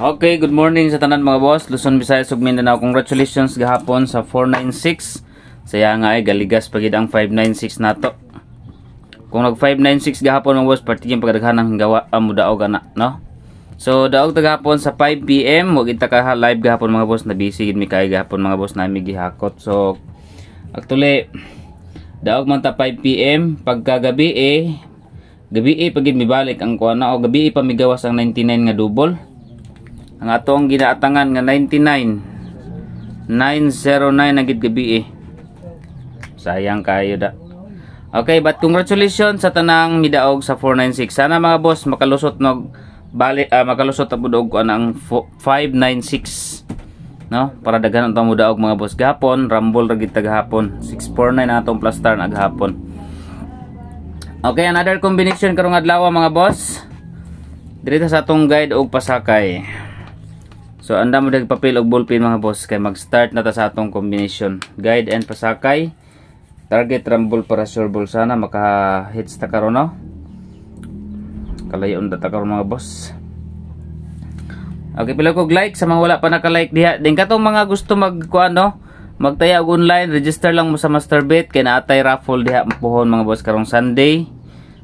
Okay, good morning sa tanan mga boss. Luzon, Visayas ug Mindanao. Congratulations gahapon sa 496. Saya nga ay galigas pagid ang 596 nato. Kung nag 596 gahapon mga boss, partiyan pagdaghan ang gawa amo daog ana, no? So daog tagahapon sa 5 PM, wag kita ka live gahapon mga boss, na busy gid mi kay gahapon mga boss nami gihakot. So actually daog man ta 5 PM pagkagabi eh gabi eh pagid mibalik ang kuana o gabi eh, pa ang 99 nga double ang atong ginaatangan nga 99 909 na gid eh. sayang kayo da okay but congratulations sa tanang midaog sa 496 sana mga boss makalusot nog bali uh, makalusot ano, ang budog ko ng 596 no para daghan ang tamudaog mga boss gahapon rambol ra tagahapon 649 na atong plus star naghapon okay another combination karong adlaw mga boss Dito sa atong guide og pasakay So anda mo dag papel og ballpen mga boss kay mag-start na ta sa atong combination. Guide and pasakay. Target rumble para sure ball sana maka-hits ta karon no. Kalayon ta karon mga boss. Okay, pila ko like sa mga wala pa naka-like diha. Din katong mga gusto magkuan no. Magtaya og online, register lang mo sa Masterbet kay naatay raffle diha mapuhon mga boss karong Sunday.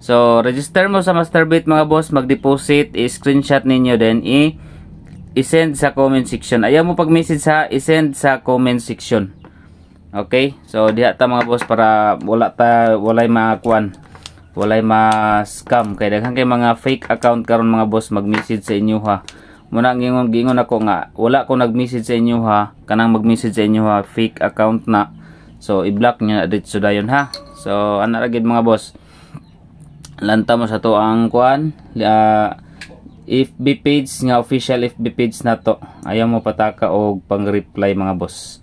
So, register mo sa Masterbet mga boss, mag-deposit, i-screenshot ninyo then i- i-send sa comment section. Ayaw mo pag-message ha, i-send sa comment section. Okay? So diha ta mga boss para wala ta walay makakuan. Walay ma-scam kay daghan kay mga fake account karon mga boss mag-message sa inyo ha. Muna gingon gingon ako nga wala ko nag-message sa inyo ha. Kanang mag-message sa inyo ha, fake account na. So i-block niya dito dayon ha. So anaragid mga boss. Lanta mo sa to ang kuan. Uh, FB page nga official FB page na to ayaw mo pataka og pang reply mga boss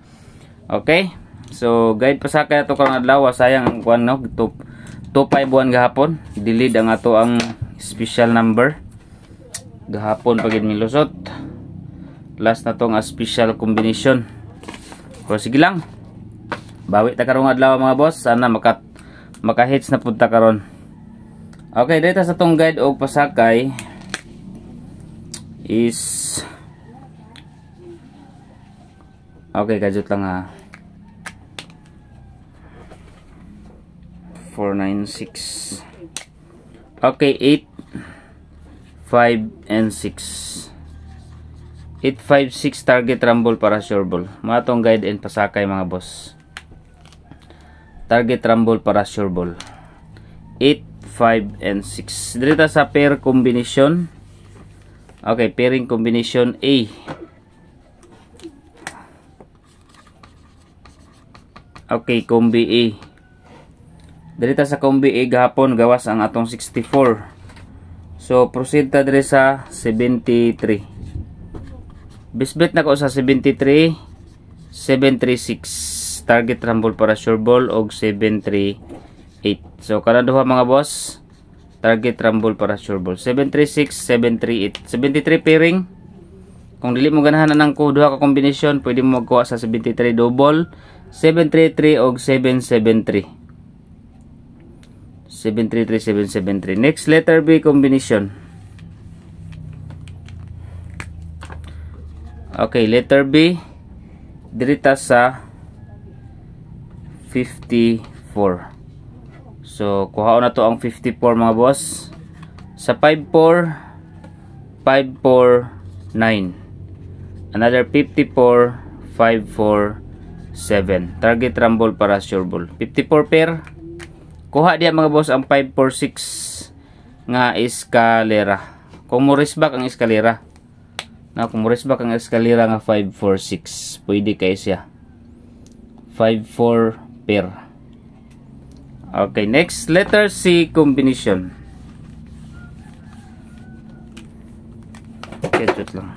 okay so guide pa sa kaya to kang adlaw ah, sayang ang kuan no 25 gahapon delete ang ato ang special number gahapon pagid milusot last na to nga ah, special combination so sige lang bawi ta karong adlaw mga boss sana maka makahits na punta karon okay dito sa tong guide og pasakay is okay gadget lang ha 496 okay 8 5 and 6 856 target rumble para sure ball mga tong guide and pasakay mga boss target rumble para sure ball 8 5 and 6 direta sa pair combination Okay, pairing combination A. Okay, combi A. Dito sa combi A gahapon gawas ang atong 64. So proceed ta dire sa 73. Bisbit na ko sa 73 736 target rumble para sure ball og 738. So karon duha mga boss target rumble para sure ball 736 738 73 pairing kung dili mo ganahan ng duha ka kombinasyon pwede mo magkuha sa 73 double 733 og 773 733 773 next letter B combination okay letter B dirita sa 54 So, kuha na to ang 54 mga boss. Sa 54, 549. Another 54, 547. Target rumble para sure ball. 54 pair. Kuha diyan mga boss ang 546 nga eskalera. Kung mo back ang eskalera. Na kung mo back ang eskalera nga 546. Pwede kay siya. 54 pair. Okay, next letter C combination. Ketchup lang.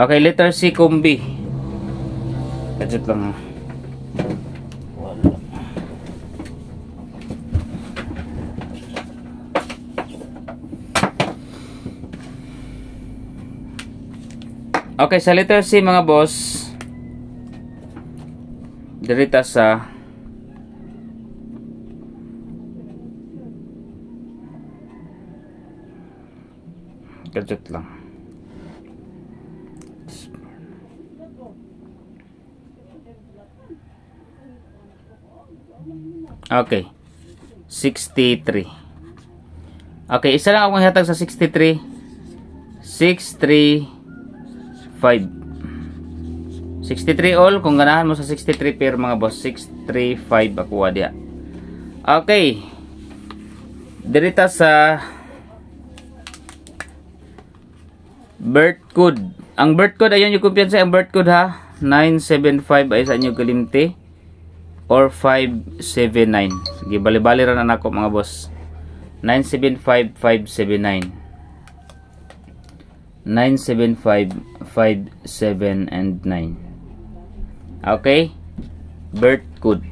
Okay, letter C combi. Ah, Ketchup lang. Ah. Okay, sa letter C mga boss, dirita sa gadget lang okay 63 okay isa lang akong hihatag sa 63 635 63 all kung ganahan mo sa 63 pair mga boss 635 ako dia ah. okay dirita sa birth code ang birth code ayan yung kumpiyansa ang birth code ha 975 ay sa inyo kalimti or 579 sige bali-bali anak ko mga boss 975579. 579 and 9 okay birth code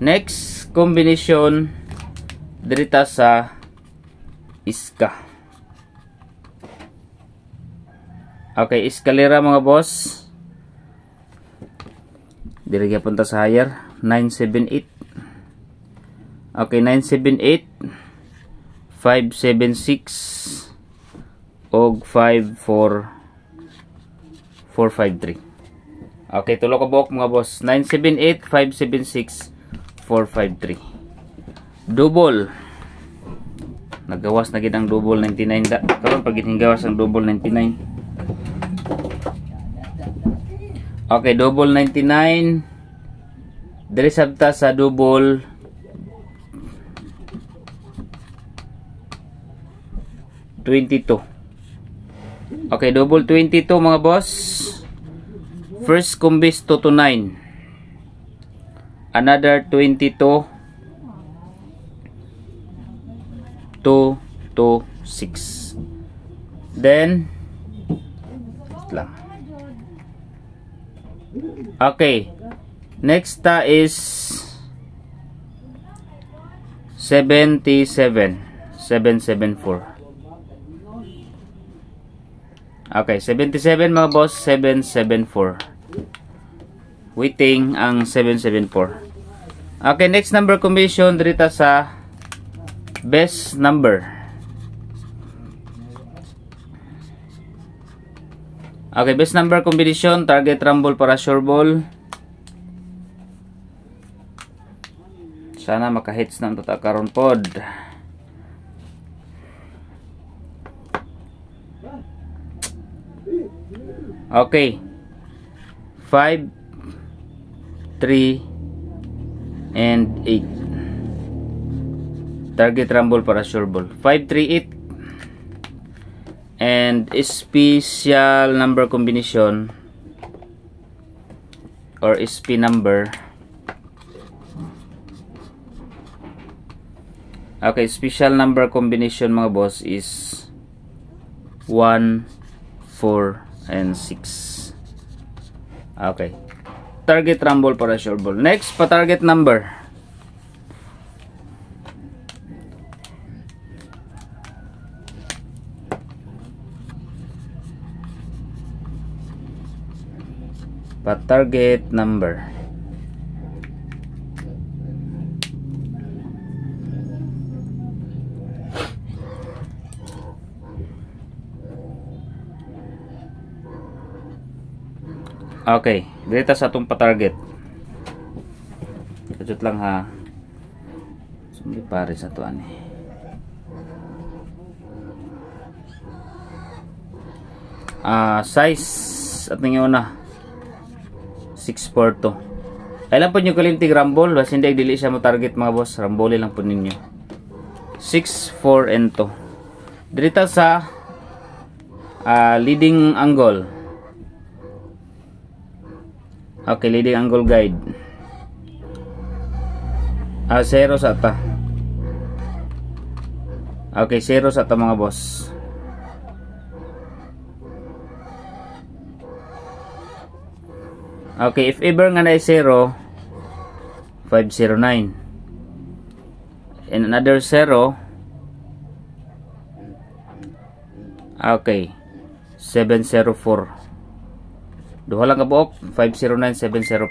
next combination dirita sa iska Okay, eskalera mga boss. Dili punta sa higher 978. Okay, 978 576 og 54453. Okay, tulo ka buok mga boss. 978 576 453. Double. Nagawas na gid ang double 99 da. Karon pag gawas ang double 99. Okay, double 99. Diri sabta sa double Twenty-two. Okay, double twenty-two mga boss. First combis two to nine. Another twenty-two. Two to six. Then, lang. Okay. Next ta is 77. 774. Okay, 77 mga boss, 774. Waiting ang 774. Okay, next number commission dito sa best number. Okay, best number combination, target rumble para sure ball. Sana maka-hits ng tata karon pod. Okay. 5 3 and 8. Target rumble para sure ball. 5 3 8 and special number combination or SP number okay special number combination mga boss is 1 4 and 6 okay target rumble para sure ball next pa target number target number Okay, dito sa itong pa-target. Kajut lang ha. Sumbi pare sa ito ani. Ah, uh, size at ninyo na. 642 Kailan po nyo kalimtig rambol was hindi dili siya mo target mga boss rambole lang po ninyo 64 and 2 Dirita sa uh, leading angle Okay leading angle guide Ah uh, zero sa ata Okay 0 sa ata mga boss Okay, if ever nga na 0, 509. And another 0, okay, 704. Duha lang kabuok, 509, 704.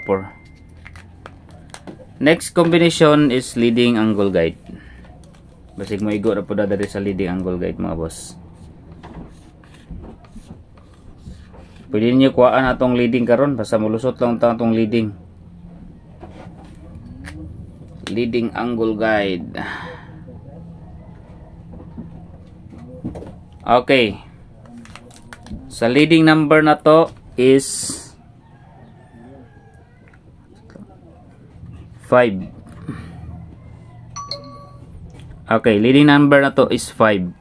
Next combination is leading angle guide. Basig mo igo na po dadari sa leading angle guide mga boss. pwede niyo kuhaan atong leading karon basta mulusot lang ta atong leading leading angle guide okay sa leading number na to is 5 okay leading number na to is 5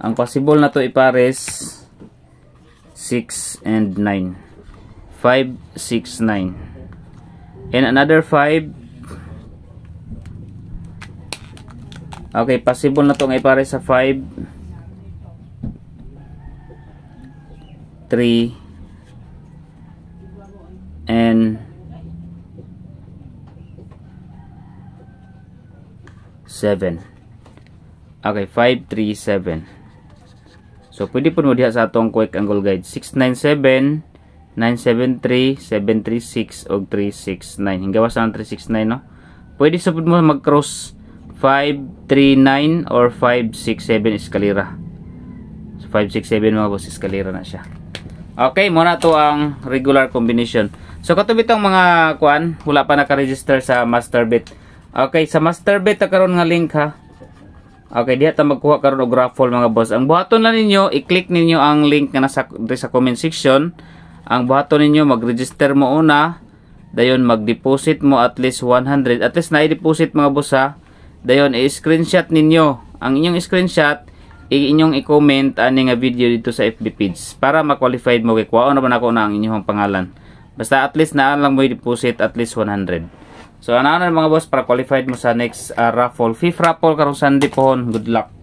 ang possible na to ipares 6 and 9 5 6 9 and another 5 okay possible na to ngay pare sa 5 3 and 7 okay 5 3 7 So pwede po mo diha sa atong quick angle guide 697 973, 736 og 369. Hinggawas sa 369 no. Pwede sa mo mag-cross 539 or 567 eskalera. So 567 mga boss eskalera na siya. Okay, muna to ang regular combination. So katubit ang mga kuan, wala pa naka-register sa master bit. Okay, sa master bit, ta karon nga link ha. Okay, diha ta magkuha karon og raffle mga boss. Ang buhaton lang ninyo, i-click ninyo ang link nga nasa sa comment section. Ang buhaton ninyo mag-register mo una, dayon mag-deposit mo at least 100. At least na-deposit mga boss ha. Dayon i-screenshot ninyo. Ang inyong screenshot inyong i-comment ani nga video dito sa FB page para ma-qualified mo kay kuwaon ano naman ako na ang inyong pangalan. Basta at least naan lang mo i-deposit at least 100. So ano na mga boss para qualified mo sa next uh, raffle. Fifth raffle karong Sunday pohon. Good luck.